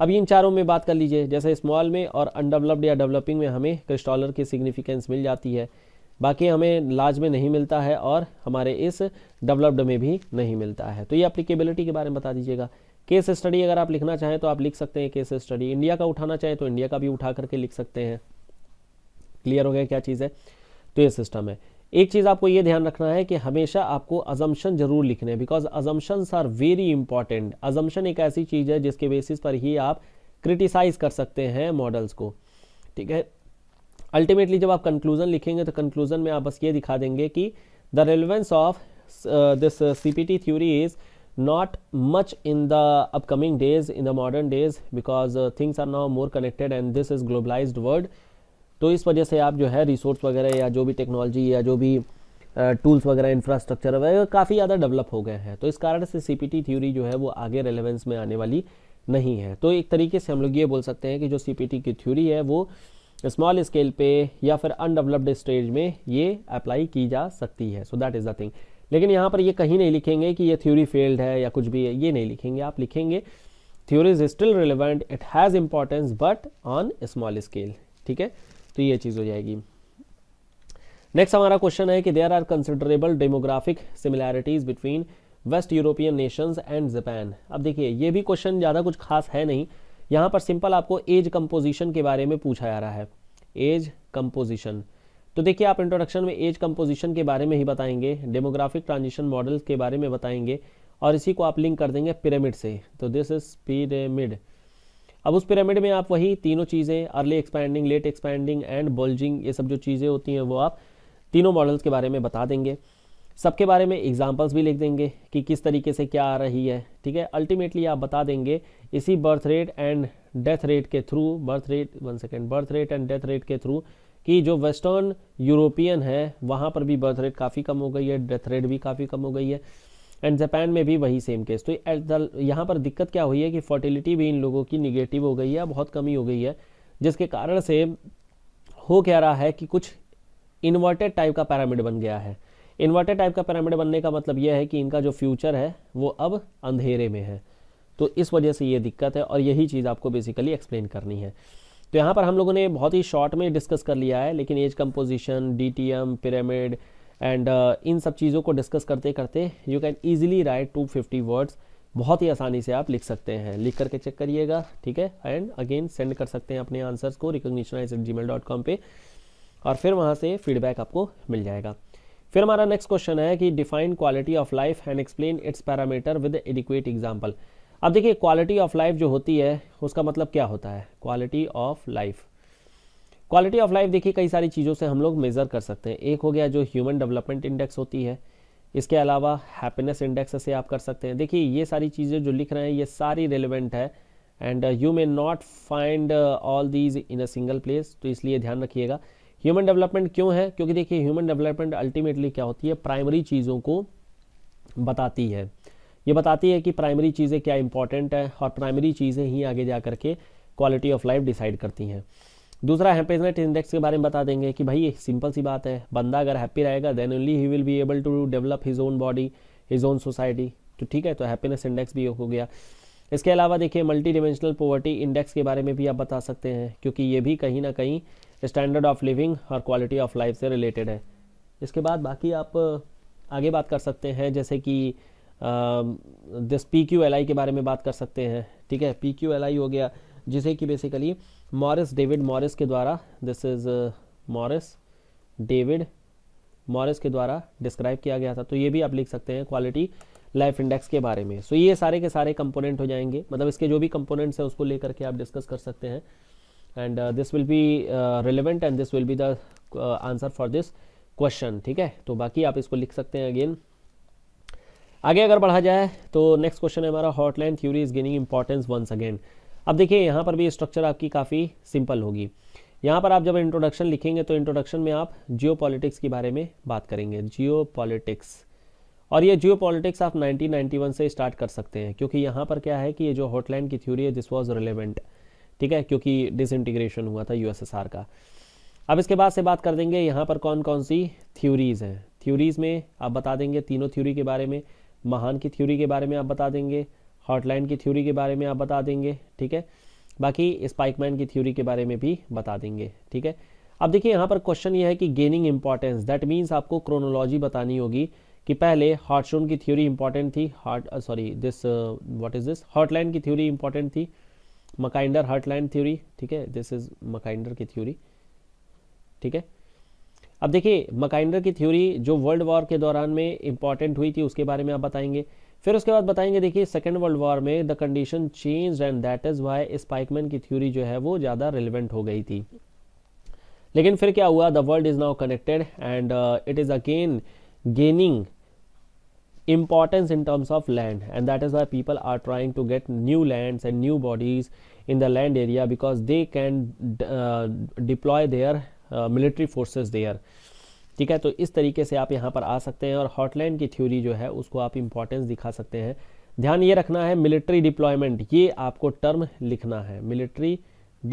अब इन चारों में बात कर लीजिए जैसे स्मॉल में और अनडेवलप्ड या डेवलपिंग में हमें क्रिस्टॉलर की सिग्निफिकेंस मिल जाती है बाकी हमें लार्ज में नहीं मिलता है और हमारे इस डेवलप्ड में भी नहीं मिलता है तो ये अप्लीकेबिलिटी के बारे में बता दीजिएगा केस स्टडी अगर आप लिखना चाहें तो आप लिख सकते हैं केस स्टडी इंडिया का उठाना चाहें तो इंडिया का भी उठा करके लिख सकते हैं क्लियर हो गया क्या चीज़ है तो ये सिस्टम है एक चीज़ आपको ये ध्यान रखना है कि हमेशा आपको अजम्पन जरूर लिखने हैं because assumptions are very important assumption एक ऐसी चीज़ है जिसके बेसिस पर ही आप क्रिटिसाइज कर सकते हैं मॉडल्स को ठीक है अल्टीमेटली जब आप कंक्लूजन लिखेंगे तो कंक्लूजन में आप बस ये दिखा देंगे कि the relevance of this C P T theory is not much in the upcoming days in the modern days because things are now more connected and this is globalize world तो इस वजह से आप जो है रिसोर्स वगैरह या जो भी टेक्नोलॉजी या जो भी टूल्स वगैरह इंफ्रास्ट्रक्चर वगैरह काफ़ी ज़्यादा डेवलप हो गए हैं तो इस कारण से सी थ्योरी जो है वो आगे रेलेवेंस में आने वाली नहीं है तो एक तरीके से हम लोग ये बोल सकते हैं कि जो सी की थ्योरी है वो स्मॉल स्केल पे या फिर अनडेवलप्ड स्टेज में ये अप्लाई की जा सकती है so that is the thing लेकिन यहाँ पर ये कहीं नहीं लिखेंगे कि ये थ्योरी फेल्ड है या कुछ भी है ये नहीं लिखेंगे आप लिखेंगे theory is still relevant it has importance but on small scale ठीक है तो ये चीज़ हो जाएगी नेक्स्ट हमारा क्वेश्चन है कि there are considerable demographic similarities between west European nations and Japan अब देखिए ये भी क्वेश्चन ज़्यादा कुछ खास है नहीं यहाँ पर सिंपल आपको एज कंपोजिशन के बारे में पूछा जा रहा है एज कंपोजिशन तो देखिए आप इंट्रोडक्शन में एज कंपोजिशन के बारे में ही बताएंगे डेमोग्राफिक ट्रांजिशन मॉडल के बारे में बताएंगे और इसी को आप लिंक कर देंगे पिरामिड से तो दिस इज पिरामिड अब उस पिरामिड में आप वही तीनों चीज़ें early expanding late expanding and bulging ये सब जो चीज़ें होती हैं वो आप तीनों मॉडल्स के बारे में बता देंगे सबके बारे में एग्जाम्पल्स भी लिख देंगे कि किस तरीके से क्या आ रही है ठीक है अल्टीमेटली आप बता देंगे इसी birth rate and death rate के through birth rate one second birth rate and death rate के थ्रू कि जो वेस्टर्न यूरोपियन है वहाँ पर भी बर्थ रेट काफ़ी कम हो गई है डेथ रेट भी काफ़ी कम हो गई है एंड जापान में भी वही सेम केस तो यहाँ पर दिक्कत क्या हुई है कि फर्टिलिटी भी इन लोगों की निगेटिव हो गई है बहुत कमी हो गई है जिसके कारण से हो क्या रहा है कि कुछ इन्वर्टेड टाइप का पैरामिड बन गया है इन्वर्टेड टाइप का पैरामिड बनने का मतलब यह है कि इनका जो फ्यूचर है वो अब अंधेरे में है तो इस वजह से ये दिक्कत है और यही चीज़ आपको बेसिकली एक्सप्लेन करनी है तो यहाँ पर हम लोगों ने बहुत ही शॉर्ट में डिस्कस कर लिया है लेकिन age composition DTM pyramid and uh, इन सब चीज़ों को डिस्कस करते करते you can easily write two fifty words बहुत ही आसानी से आप लिख सकते हैं लिख करके चेक करिएगा ठीक है एंड अगेन सेंड कर सकते हैं अपने आंसर्स को रिकोगनीशनाइज at Gmail dot com पर और फिर वहाँ से फीडबैक आपको मिल जाएगा फिर हमारा नेक्स्ट क्वेश्चन है कि define quality of life and explain its parameter with adequate example अब देखिए क्वालिटी ऑफ लाइफ जो होती है उसका मतलब क्या होता है quality of life quality of life देखिए कई सारी चीज़ों से हम लोग मेज़र कर सकते हैं एक हो गया जो ह्यूमन डेवलपमेंट इंडेक्स होती है इसके अलावा हैप्पीनेस इंडेक्स से आप कर सकते हैं देखिए ये सारी चीज़ें जो लिख रहे हैं ये सारी रेलिवेंट है and you may not find all these in a single place तो इसलिए ध्यान रखिएगा ह्यूमन डेवलपमेंट क्यों है क्योंकि देखिए ह्यूमन डेवलपमेंट अल्टीमेटली क्या होती है प्राइमरी चीज़ों को बताती है ये बताती है कि प्राइमरी चीज़ें क्या इंपॉर्टेंट है और प्राइमरी चीज़ें ही आगे जा करके क्वालिटी ऑफ लाइफ डिसाइड करती हैं दूसरा हैप्पीनेस इंडेक्स के बारे में बता देंगे कि भाई सिंपल सी बात है बंदा अगर हैप्पी रहेगा देन ओनली ही will be able to develop his own body his own society तो ठीक है तो हैप्पीनेस इंडेक्स भी हो गया इसके अलावा देखिए मल्टी डिमेंशनल पोवर्टी इंडेक्स के बारे में भी आप बता सकते हैं क्योंकि ये भी कहीं ना कहीं स्टैंडर्ड ऑफ लिविंग और क्वालिटी ऑफ लाइफ से रिलेटेड है इसके बाद बाकी आप आगे बात कर सकते हैं जैसे कि this P Q L I के बारे में बात कर सकते हैं ठीक है पी क्यू एल आई हो गया जिसे कि बेसिकली मॉरिस डेविड मॉरिस के द्वारा this is uh, Morris David Morris के द्वारा डिस्क्राइब किया गया था तो ये भी आप लिख सकते हैं क्वालिटी लाइफ इंडेक्स के बारे में सो so, ये सारे के सारे कंपोनेंट हो जाएंगे मतलब इसके जो भी कंपोनेंट्स हैं उसको लेकर के आप डिस्कस कर सकते हैं and this will be relevant and this will be the answer for this question ठीक है तो बाकी आप इसको लिख सकते हैं अगेन आगे अगर बढ़ा जाए तो नेक्स्ट क्वेश्चन है हमारा heartland theory is gaining importance once again अब देखिए यहाँ पर भी स्ट्रक्चर आपकी काफ़ी सिंपल होगी यहाँ पर आप जब इंट्रोडक्शन लिखेंगे तो इंट्रोडक्शन में आप जियो के बारे में बात करेंगे जियो और ये जियो पॉलिटिक्स आप 1991 से स्टार्ट कर सकते हैं क्योंकि यहाँ पर क्या है कि ये जो हॉटलाइन की थ्योरी है दिस वॉज रिलेवेंट ठीक है क्योंकि डिसइंटीग्रेशन हुआ था यूएसएसआर का अब इसके बाद से बात कर देंगे यहाँ पर कौन कौन सी थ्योरीज़ हैं थ्योरीज़ में आप बता देंगे तीनों थ्योरी के बारे में महान की थ्योरी के बारे में आप बता देंगे हॉटलाइन की थ्योरी के बारे में आप बता देंगे ठीक है बाकी स्पाइकमैन की थ्योरी के बारे में भी बता देंगे ठीक है अब देखिए यहाँ पर क्वेश्चन ये है कि गेनिंग इंपॉर्टेंस दैट मीन्स आपको क्रोनोलॉजी बतानी होगी कि पहले हॉटस्टोन की थ्योरी इंपॉर्टेंट थी heart sorry this what is this heartland की थ्योरी इंपॉर्टेंट थी मकाइंडर हॉटलाइन थ्योरी ठीक है दिस इज मकाइंडर की थ्योरी ठीक है अब देखिए मकाइंडर की थ्योरी जो वर्ल्ड वॉर के दौरान में इंपॉर्टेंट हुई थी उसके बारे में आप बताएंगे फिर उसके बाद बताएंगे देखिए सेकेंड वर्ल्ड वॉर में the condition change and that is why Spykman की थ्योरी जो है वो ज़्यादा रिलेवेंट हो गई थी लेकिन फिर क्या हुआ the world is now connected and it is again gaining importance in terms of land and that is why people are trying to get new land and new bodies in the land area because they can deploy their military forces there ठीक है तो इस तरीके से आप यहाँ पर आ सकते हैं और हॉटलाइन की थ्योरी जो है उसको आप इम्पॉर्टेंस दिखा सकते हैं ध्यान ये रखना है मिलिट्री डिप्लॉयमेंट ये आपको टर्म लिखना है मिलिट्री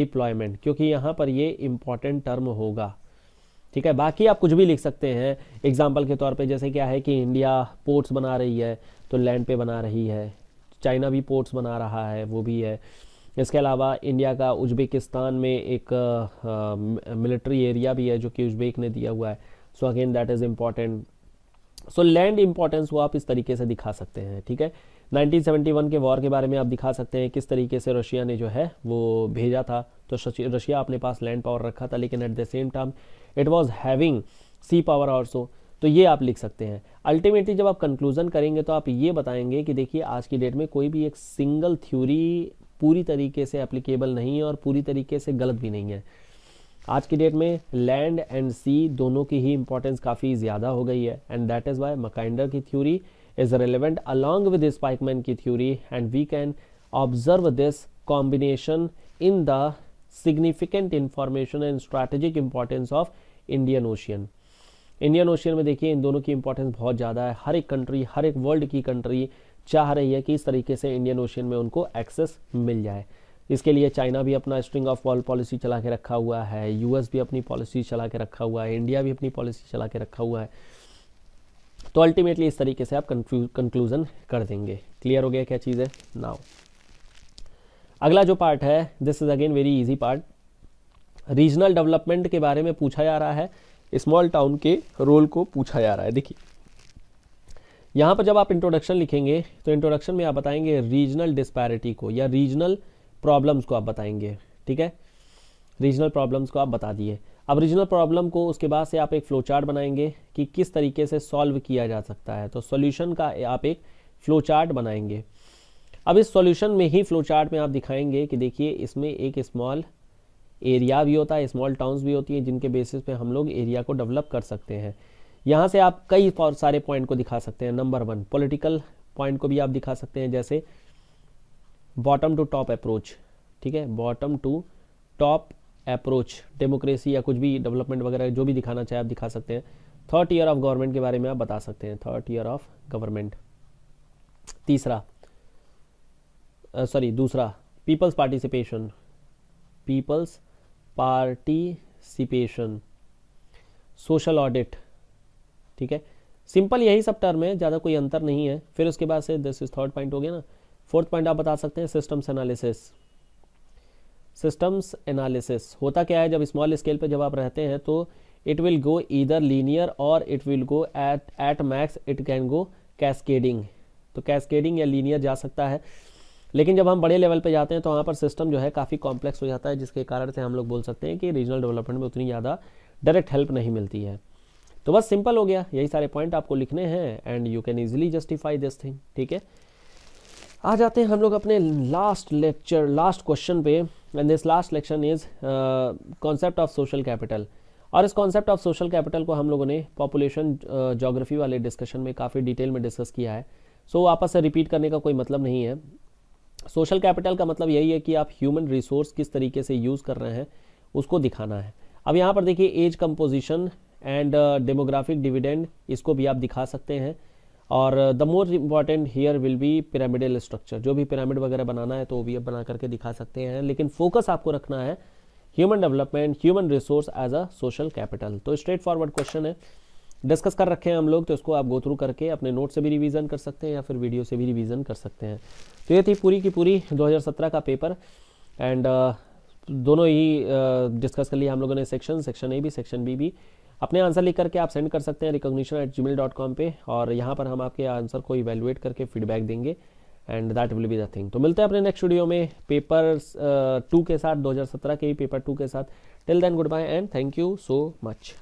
डिप्लॉयमेंट क्योंकि यहाँ पर ये इम्पॉर्टेंट टर्म होगा ठीक है बाकी आप कुछ भी लिख सकते हैं एग्जाम्पल के तौर पे जैसे क्या है कि इंडिया पोर्ट्स बना रही है तो लैंड पे बना रही है चाइना भी पोर्ट्स बना रहा है वो भी है इसके अलावा इंडिया का उज्बेकिस्तान में एक मिलिट्री एरिया भी है जो कि उज्बेक ने दिया हुआ है so again that is important so land importance को आप इस तरीके से दिखा सकते हैं ठीक है 1971 के वॉर के बारे में आप दिखा सकते हैं किस तरीके से रशिया ने जो है वो भेजा था तो रशिया अपने पास लैंड पावर रखा था लेकिन at the same time it was having sea power also तो ये आप लिख सकते हैं अल्टीमेटली जब आप कंक्लूजन करेंगे तो आप ये बताएंगे कि देखिए आज की डेट में कोई भी एक सिंगल थ्योरी पूरी तरीके से एप्लीकेबल नहीं है और पूरी तरीके से गलत भी नहीं है आज की डेट में लैंड एंड सी दोनों की ही इंपॉर्टेंस काफ़ी ज़्यादा हो गई है and that is why Mackinder की theory is relevant along with Spykman की theory and we can observe this combination in the significant information and strategic importance of Indian Ocean Indian Ocean में देखिए इन दोनों की इंपॉर्टेंस बहुत ज़्यादा है हर एक कंट्री हर एक वर्ल्ड की कंट्री चाह रही है कि इस तरीके से इंडियन ओशियन में उनको एक्सेस मिल जाए इसके लिए चाइना भी अपना स्ट्रिंग ऑफ वॉल पॉलिसी चला के रखा हुआ है यूएस भी अपनी पॉलिसी चला के रखा हुआ है इंडिया भी अपनी पॉलिसी चला के रखा हुआ है तो अल्टीमेटली इस तरीके से आप कंक्लूजन कर देंगे क्लियर हो गया क्या चीज़ है नाउ अगला जो पार्ट है this is again very easy part regional development के बारे में पूछा जा रहा है स्मॉल टाउन के रोल को पूछा जा रहा है देखिए यहाँ पर जब आप इंट्रोडक्शन लिखेंगे तो इंट्रोडक्शन में आप बताएंगे रीजनल डिस्पैरिटी को या रीजनल प्रॉब्लम्स को आप बताएंगे ठीक है रीजनल प्रॉब्लम्स को आप बता दिए अब रीजनल प्रॉब्लम को उसके बाद से आप एक फ्लो चार्ट बनाएंगे कि किस तरीके से सॉल्व किया जा सकता है तो सॉल्यूशन का आप एक फ्लो चार्ट बनाएंगे अब इस सॉल्यूशन में ही फ्लो चार्ट में आप दिखाएंगे कि देखिए इसमें एक स्मॉल एरिया भी होता है स्मॉल टाउन्स भी होती हैं जिनके बेसिस पे हम लोग एरिया को डेवलप कर सकते हैं यहाँ से आप कई सारे पॉइंट को दिखा सकते हैं नंबर वन पॉलिटिकल पॉइंट को भी आप दिखा सकते हैं जैसे बॉटम टू टॉप अप्रोच ठीक है bottom to top approach democracy या कुछ भी डेवलपमेंट वगैरह जो भी दिखाना चाहे आप दिखा सकते हैं थर्ड ईयर ऑफ गवर्नमेंट के बारे में आप बता सकते हैं थर्ड ईयर ऑफ गवर्नमेंट तीसरा सॉरी दूसरा people's participation people's participation social audit ठीक है सिंपल यही सब टर्म है ज़्यादा कोई अंतर नहीं है फिर उसके बाद से दिस इज थर्ड पॉइंट हो गया ना फोर्थ पॉइंट आप बता सकते हैं सिस्टम्स एनालिसिस सिस्टम्स एनालिसिस होता क्या है जब स्मॉल स्केल पे जब आप रहते हैं तो it will go either linear और it will go at at max it can go cascading तो कैस्केडिंग या लीनियर जा सकता है लेकिन जब हम बड़े लेवल पे जाते हैं तो वहाँ पर सिस्टम जो है काफ़ी कॉम्प्लेक्स हो जाता है जिसके कारण से हम लोग बोल सकते हैं कि रीजनल डेवलपमेंट में उतनी ज़्यादा डायरेक्ट हेल्प नहीं मिलती है तो बस सिंपल हो गया यही सारे पॉइंट आपको लिखने हैं and you can easily justify this thing ठीक है आ जाते हैं हम लोग अपने लास्ट लेक्चर लास्ट क्वेश्चन पे and this last lecture is concept of social capital और इस कॉन्सेप्ट ऑफ सोशल कैपिटल को हम लोगों ने पॉपुलेशन जोग्राफी uh, वाले डिस्कशन में काफ़ी डिटेल में डिस्कस किया है सो so, आपस से रिपीट करने का कोई मतलब नहीं है सोशल कैपिटल का मतलब यही है कि आप ह्यूमन रिसोर्स किस तरीके से यूज़ कर रहे हैं उसको दिखाना है अब यहाँ पर देखिए age composition and demographic dividend इसको भी आप दिखा सकते हैं और the most important here will be pyramidal structure जो भी पिरामिड वगैरह बनाना है तो वो भी अब बना करके दिखा सकते हैं लेकिन फोकस आपको रखना है human development human resource as a social capital तो स्ट्रेट फॉरवर्ड क्वेश्चन है डिस्कस कर रखे हैं हम लोग तो इसको आप गो थ्रू करके अपने नोट से भी रिवीजन कर सकते हैं या फिर वीडियो से भी रिवीजन कर सकते हैं तो ये थी पूरी की पूरी 2017 का पेपर एंड uh, दोनों ही डिस्कस uh, कर लिए हम लोगों ने सेक्शन सेक्शन ए भी सेक्शन बी भी अपने आंसर लिख करके आप सेंड कर सकते हैं recognition at Gmail dot com पर और यहाँ पर हम आपके आंसर को इवेलुएट करके फीडबैक देंगे and that will be the thing तो मिलते हैं अपने नेक्स्ट वीडियो में पेपर टू uh, के साथ 2017 के ही पेपर टू के साथ till then goodbye and thank you so much